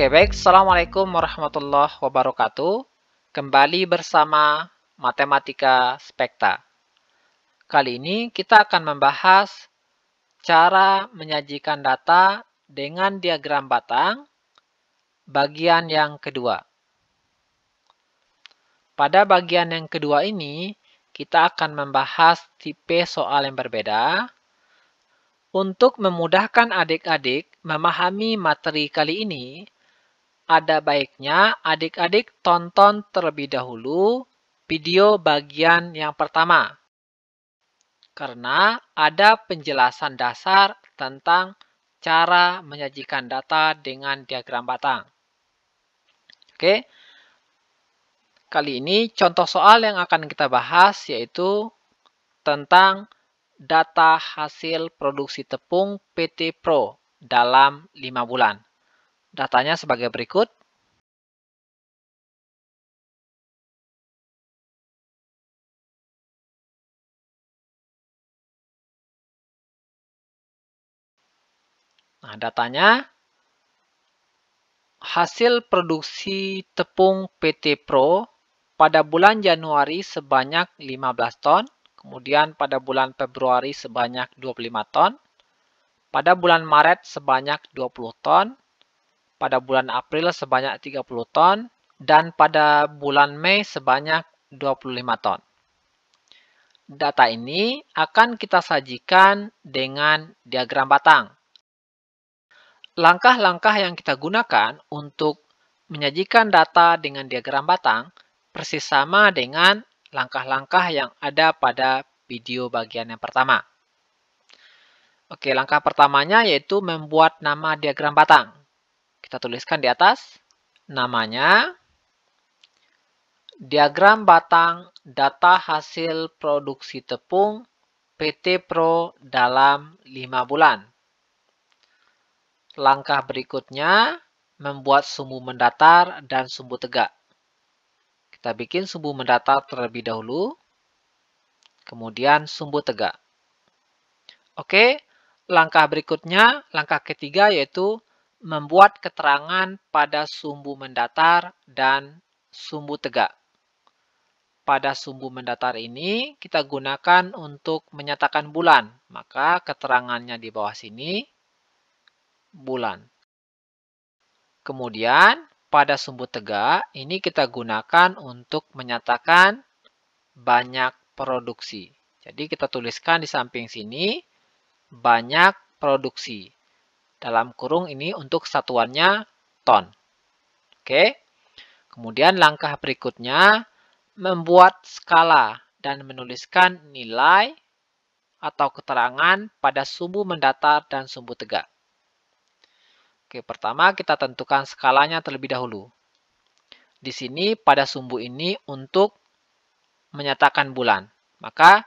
Oke baik, Assalamualaikum warahmatullahi wabarakatuh. Kembali bersama Matematika Spekta. Kali ini kita akan membahas cara menyajikan data dengan diagram batang bagian yang kedua. Pada bagian yang kedua ini, kita akan membahas tipe soal yang berbeda untuk memudahkan adik-adik memahami materi kali ini, ada baiknya adik-adik tonton terlebih dahulu video bagian yang pertama. Karena ada penjelasan dasar tentang cara menyajikan data dengan diagram batang. Oke, kali ini contoh soal yang akan kita bahas yaitu tentang data hasil produksi tepung PT Pro dalam 5 bulan. Datanya sebagai berikut. Nah, datanya hasil produksi tepung PT Pro pada bulan Januari sebanyak 15 ton, kemudian pada bulan Februari sebanyak 25 ton, pada bulan Maret sebanyak 20 ton, pada bulan April sebanyak 30 ton, dan pada bulan Mei sebanyak 25 ton. Data ini akan kita sajikan dengan diagram batang. Langkah-langkah yang kita gunakan untuk menyajikan data dengan diagram batang persis sama dengan langkah-langkah yang ada pada video bagian yang pertama. Oke, langkah pertamanya yaitu membuat nama diagram batang. Kita tuliskan di atas namanya diagram batang data hasil produksi tepung PT Pro dalam 5 bulan. Langkah berikutnya membuat sumbu mendatar dan sumbu tegak. Kita bikin sumbu mendatar terlebih dahulu, kemudian sumbu tegak. Oke, langkah berikutnya, langkah ketiga yaitu membuat keterangan pada sumbu mendatar dan sumbu tegak. Pada sumbu mendatar ini kita gunakan untuk menyatakan bulan, maka keterangannya di bawah sini bulan. Kemudian pada sumbu tegak ini kita gunakan untuk menyatakan banyak produksi. Jadi kita tuliskan di samping sini banyak produksi. Dalam kurung ini untuk satuannya ton. Oke. Kemudian langkah berikutnya membuat skala dan menuliskan nilai atau keterangan pada sumbu mendatar dan sumbu tegak. Oke, pertama kita tentukan skalanya terlebih dahulu. Di sini pada sumbu ini untuk menyatakan bulan. Maka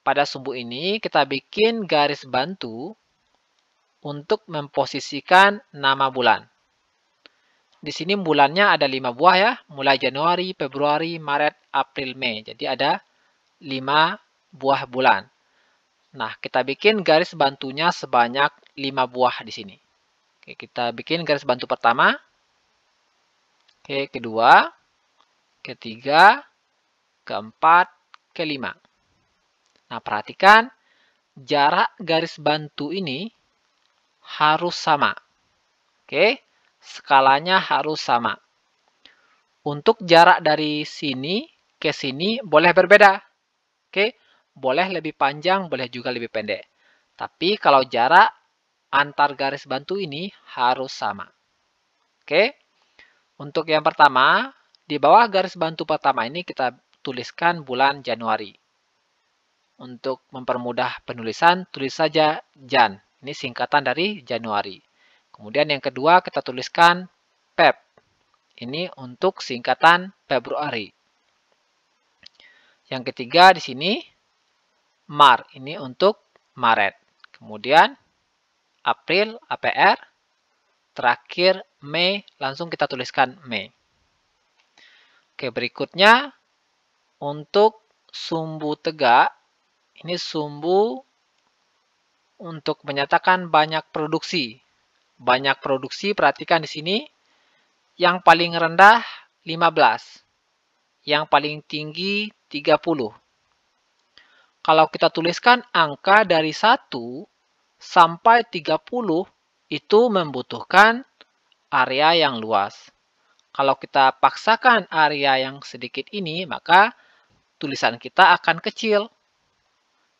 pada sumbu ini kita bikin garis bantu untuk memposisikan nama bulan. Di sini bulannya ada lima buah ya, mulai Januari, Februari, Maret, April, Mei. Jadi ada lima buah bulan. Nah, kita bikin garis bantunya sebanyak lima buah di sini. Oke, kita bikin garis bantu pertama. Oke, kedua, ketiga, keempat, kelima. Nah, perhatikan jarak garis bantu ini harus sama. Oke, skalanya harus sama. Untuk jarak dari sini ke sini boleh berbeda. Oke, boleh lebih panjang, boleh juga lebih pendek. Tapi kalau jarak antar garis bantu ini harus sama. Oke, untuk yang pertama, di bawah garis bantu pertama ini kita tuliskan bulan Januari. Untuk mempermudah penulisan, tulis saja Jan. Ini singkatan dari Januari. Kemudian yang kedua kita tuliskan PEP. Ini untuk singkatan Februari. Yang ketiga di sini Mar. Ini untuk Maret. Kemudian April APR. Terakhir Mei langsung kita tuliskan Mei. Oke, berikutnya untuk sumbu tegak. Ini sumbu untuk menyatakan banyak produksi. Banyak produksi, perhatikan di sini, yang paling rendah 15, yang paling tinggi 30. Kalau kita tuliskan angka dari 1 sampai 30, itu membutuhkan area yang luas. Kalau kita paksakan area yang sedikit ini, maka tulisan kita akan kecil.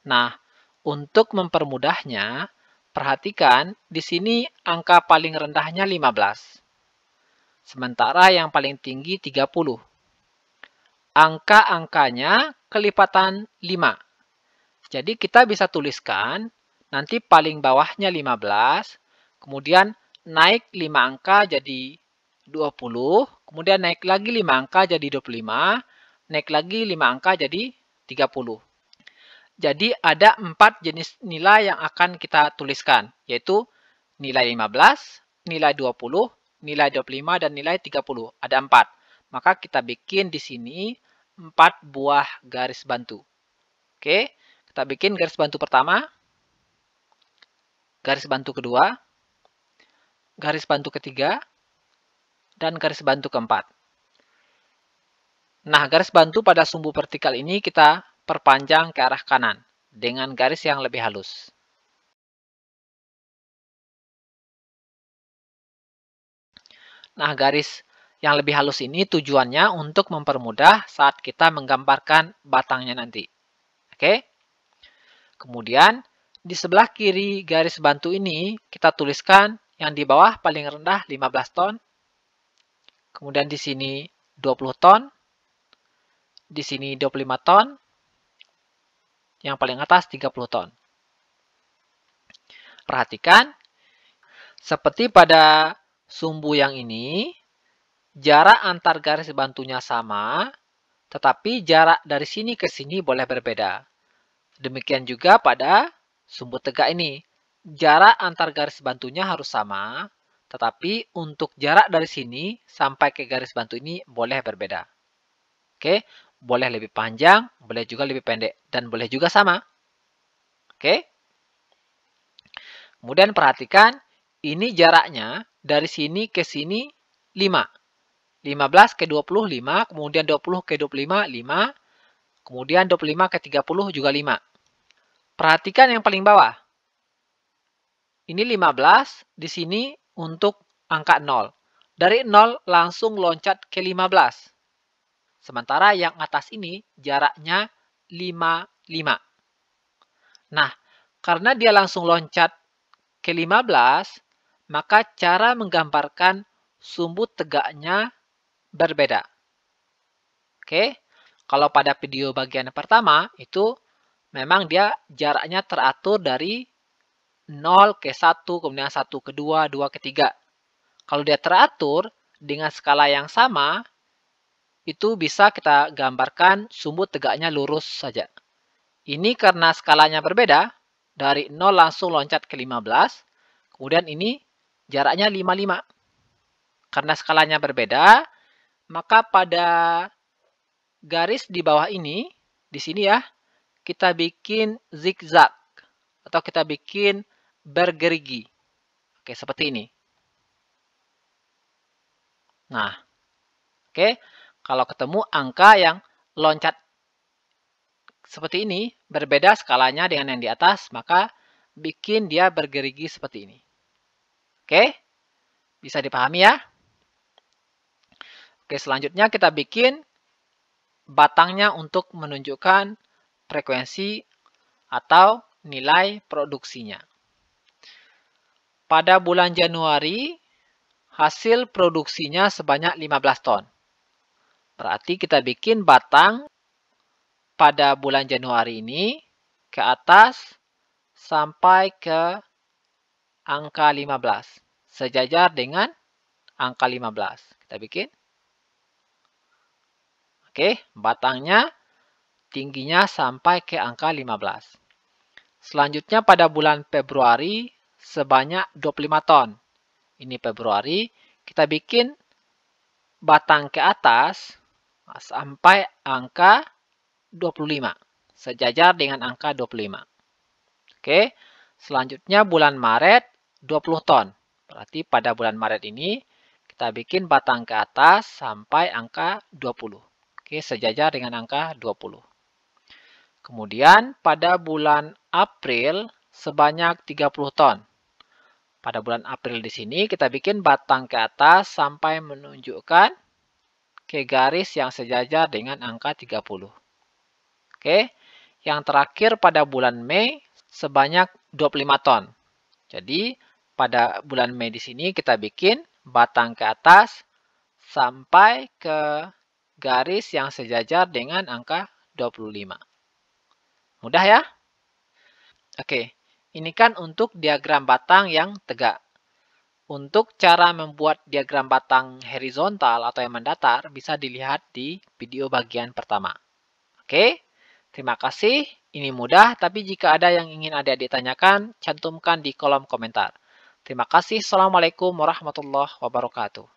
Nah, untuk mempermudahnya, perhatikan di sini angka paling rendahnya 15. Sementara yang paling tinggi 30. Angka-angkanya kelipatan 5. Jadi kita bisa tuliskan nanti paling bawahnya 15, kemudian naik 5 angka jadi 20, kemudian naik lagi 5 angka jadi 25, naik lagi 5 angka jadi 30. Jadi ada empat jenis nilai yang akan kita tuliskan, yaitu nilai 15, nilai 20, nilai 25, dan nilai 30. Ada empat. Maka kita bikin di sini empat buah garis bantu. Oke, kita bikin garis bantu pertama, garis bantu kedua, garis bantu ketiga, dan garis bantu keempat. Nah, garis bantu pada sumbu vertikal ini kita perpanjang ke arah kanan dengan garis yang lebih halus. Nah, garis yang lebih halus ini tujuannya untuk mempermudah saat kita menggambarkan batangnya nanti. Oke? Kemudian, di sebelah kiri garis bantu ini, kita tuliskan yang di bawah paling rendah 15 ton. Kemudian di sini 20 ton. Di sini 25 ton yang paling atas 30 ton. Perhatikan, seperti pada sumbu yang ini, jarak antar garis bantunya sama, tetapi jarak dari sini ke sini boleh berbeda. Demikian juga pada sumbu tegak ini. Jarak antar garis bantunya harus sama, tetapi untuk jarak dari sini sampai ke garis bantu ini boleh berbeda. Oke, boleh lebih panjang, boleh juga lebih pendek, dan boleh juga sama. Oke? Kemudian perhatikan, ini jaraknya dari sini ke sini 5. 15 ke 20, 5. Kemudian 20 ke 25, 5. Kemudian 25 ke 30 juga 5. Perhatikan yang paling bawah. Ini 15, di sini untuk angka 0. Dari 0 langsung loncat ke 15. Sementara yang atas ini jaraknya 55. Nah, karena dia langsung loncat ke 15, maka cara menggambarkan sumbu tegaknya berbeda. Oke, kalau pada video bagian pertama itu memang dia jaraknya teratur dari 0 ke 1, kemudian 1 ke 2, 2 ke 3. Kalau dia teratur dengan skala yang sama, itu bisa kita gambarkan sumbu tegaknya lurus saja. Ini karena skalanya berbeda, dari 0 langsung loncat ke 15, kemudian ini jaraknya 55. Karena skalanya berbeda, maka pada garis di bawah ini, di sini ya, kita bikin zigzag atau kita bikin bergerigi. Oke, seperti ini. Nah, oke. Kalau ketemu angka yang loncat seperti ini, berbeda skalanya dengan yang di atas, maka bikin dia bergerigi seperti ini. Oke? Bisa dipahami ya? Oke, selanjutnya kita bikin batangnya untuk menunjukkan frekuensi atau nilai produksinya. Pada bulan Januari, hasil produksinya sebanyak 15 ton. Berarti kita bikin batang pada bulan Januari ini ke atas sampai ke angka 15. Sejajar dengan angka 15. Kita bikin. Oke, batangnya tingginya sampai ke angka 15. Selanjutnya pada bulan Februari sebanyak 25 ton. Ini Februari, kita bikin batang ke atas sampai angka 25. Sejajar dengan angka 25. Oke. Selanjutnya bulan Maret 20 ton. Berarti pada bulan Maret ini kita bikin batang ke atas sampai angka 20. Oke, sejajar dengan angka 20. Kemudian pada bulan April sebanyak 30 ton. Pada bulan April di sini kita bikin batang ke atas sampai menunjukkan ke garis yang sejajar dengan angka 30. Oke, yang terakhir pada bulan Mei sebanyak 25 ton. Jadi, pada bulan Mei di sini kita bikin batang ke atas sampai ke garis yang sejajar dengan angka 25. Mudah ya? Oke, ini kan untuk diagram batang yang tegak. Untuk cara membuat diagram batang horizontal atau yang mendatar bisa dilihat di video bagian pertama. Oke, terima kasih. Ini mudah, tapi jika ada yang ingin adik-adik tanyakan, cantumkan di kolom komentar. Terima kasih. Assalamualaikum warahmatullahi wabarakatuh.